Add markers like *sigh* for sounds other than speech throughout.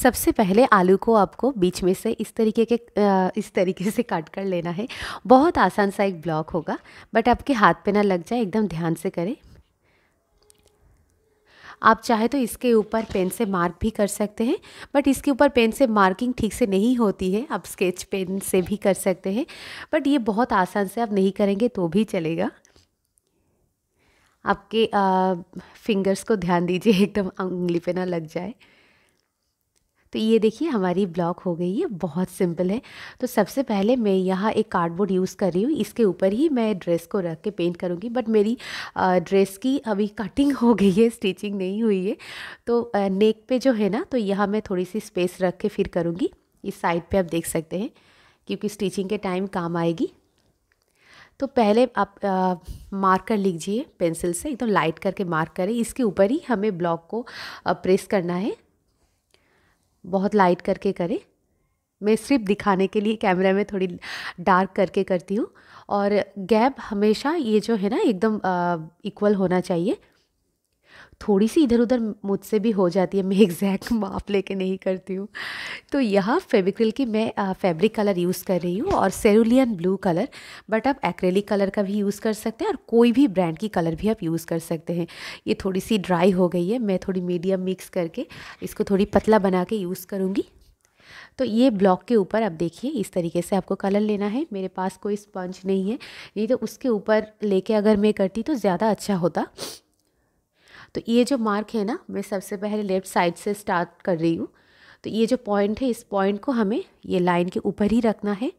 सबसे पहले आलू को आपको बीच में से इस तरीके के इस तरीके से काट कर लेना है बहुत आसान सा एक ब्लॉक होगा बट आपके हाथ पे ना लग जाए एकदम ध्यान से करें आप चाहे तो इसके ऊपर पेन से मार्क भी कर सकते हैं बट इसके ऊपर पेन से मार्किंग ठीक से नहीं होती है आप स्केच पेन से भी कर सकते हैं बट ये बहुत आसान से आप नहीं करेंगे तो भी चलेगा आपके आ, फिंगर्स को ध्यान दीजिए *laughs* एकदम उंगली पे ना लग जाए तो ये देखिए हमारी ब्लॉक हो गई है बहुत सिंपल है तो सबसे पहले मैं यहाँ एक कार्डबोर्ड यूज़ कर रही हूँ इसके ऊपर ही मैं ड्रेस को रख के पेंट करूँगी बट मेरी ड्रेस की अभी कटिंग हो गई है स्टिचिंग नहीं हुई है तो नेक पे जो है ना तो यहाँ मैं थोड़ी सी स्पेस रख के फिर करूँगी इस साइड पर आप देख सकते हैं क्योंकि स्टिचिंग के टाइम काम आएगी तो पहले आप आ, कर लीजिए पेंसिल से एकदम तो लाइट करके मार्क करें इसके ऊपर ही हमें ब्लॉक को आ, प्रेस करना है बहुत लाइट करके करें मैं सिर्फ दिखाने के लिए कैमरा में थोड़ी डार्क करके करती हूँ और गैप हमेशा ये जो है ना एकदम इक्वल होना चाहिए थोड़ी सी इधर उधर मुझसे भी हो जाती है मैं एग्जैक्ट *laughs* माप लेके नहीं करती हूँ तो यहाँ फेविक्रिल की मैं फैब्रिक कलर यूज़ कर रही हूँ और सेरुलियन ब्लू कलर बट आप एक्रेलिक कलर का भी यूज़ कर सकते हैं और कोई भी ब्रांड की कलर भी आप यूज़ कर सकते हैं ये थोड़ी सी ड्राई हो गई है मैं थोड़ी मीडियम मिक्स करके इसको थोड़ी पतला बना के यूज़ करूँगी तो ये ब्लॉक के ऊपर आप देखिए इस तरीके से आपको कलर लेना है मेरे पास कोई स्पंज नहीं है नहीं तो उसके ऊपर लेके अगर मैं करती तो ज़्यादा अच्छा होता तो ये जो मार्क है ना मैं सबसे पहले लेफ़्ट साइड से स्टार्ट कर रही हूँ तो ये जो पॉइंट है इस पॉइंट को हमें ये लाइन के ऊपर ही रखना है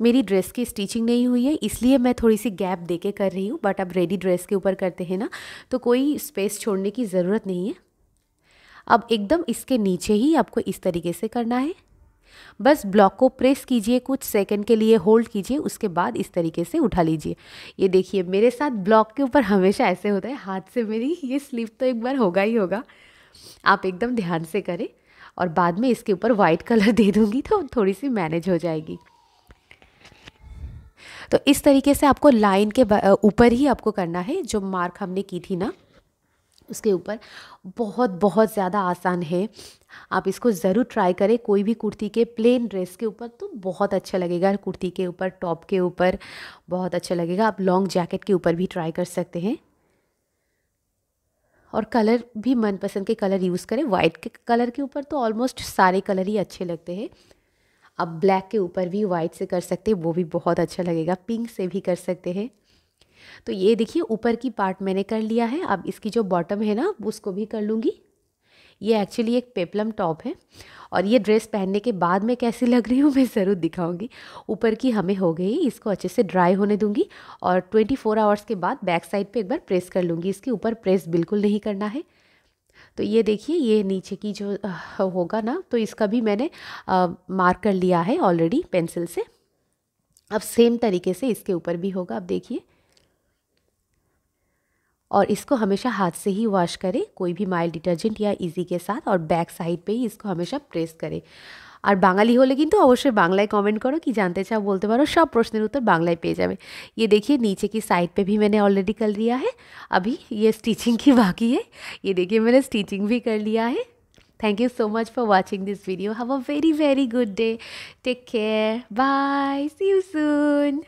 मेरी ड्रेस की स्टिचिंग नहीं हुई है इसलिए मैं थोड़ी सी गैप दे के कर रही हूँ बट अब रेडी ड्रेस के ऊपर करते हैं ना तो कोई स्पेस छोड़ने की ज़रूरत नहीं है अब एकदम इसके नीचे ही आपको इस तरीके से करना है बस ब्लॉक को प्रेस कीजिए कुछ सेकंड के लिए होल्ड कीजिए उसके बाद इस तरीके से उठा लीजिए ये देखिए मेरे साथ ब्लॉक के ऊपर हमेशा ऐसे होता है हाथ से मेरी ये स्लिप तो एक बार होगा ही होगा आप एकदम ध्यान से करें और बाद में इसके ऊपर वाइट कलर दे दूँगी तो थोड़ी सी मैनेज हो जाएगी तो इस तरीके से आपको लाइन के ऊपर ही आपको करना है जो मार्क हमने की थी ना उसके ऊपर बहुत बहुत ज़्यादा आसान है आप इसको ज़रूर ट्राई करें कोई भी कुर्ती के प्लेन ड्रेस के ऊपर तो बहुत अच्छा लगेगा कुर्ती के ऊपर टॉप के ऊपर बहुत अच्छा लगेगा आप लॉन्ग जैकेट के ऊपर भी ट्राई कर सकते हैं और कलर भी मनपसंद के कलर यूज़ करें वाइट के कलर के ऊपर तो ऑलमोस्ट सारे कलर ही अच्छे लगते हैं आप ब्लैक के ऊपर भी वाइट से कर सकते हैं वो भी बहुत अच्छा लगेगा पिंक से भी कर सकते हैं तो ये देखिए ऊपर की पार्ट मैंने कर लिया है अब इसकी जो बॉटम है ना उसको भी कर लूँगी ये एक्चुअली एक पेपलम टॉप है और ये ड्रेस पहनने के बाद मैं कैसी लग रही हूँ *laughs* मैं ज़रूर दिखाऊंगी ऊपर की हमें हो गई इसको अच्छे से ड्राई होने दूंगी और 24 फोर आवर्स के बाद बैक साइड पे एक बार प्रेस कर लूँगी इसके ऊपर प्रेस बिल्कुल नहीं करना है तो ये देखिए ये नीचे की जो होगा ना तो इसका भी मैंने मार्क कर लिया है ऑलरेडी पेंसिल से अब सेम तरीके से इसके ऊपर भी होगा अब देखिए और इसको हमेशा हाथ से ही वॉश करें कोई भी माइल्ड डिटर्जेंट या इजी के साथ और बैक साइड पे ही इसको हमेशा करें और बांगाली हो হলে কিন্তু तो अवश्य বাংলায় कमेंट करो कि जानते चाहो बोलते পারো सब प्रश्न उत्तर बांग्लाয় पे जाए ये देखिए नीचे की साइड पे भी मैंने ऑलरेडी कर लिया है अभी ये स्टिचिंग की बाकी है ये देखिए मैंने स्टिचिंग भी कर लिया है thank you so much for watching this video have a very very good day take care bye see you soon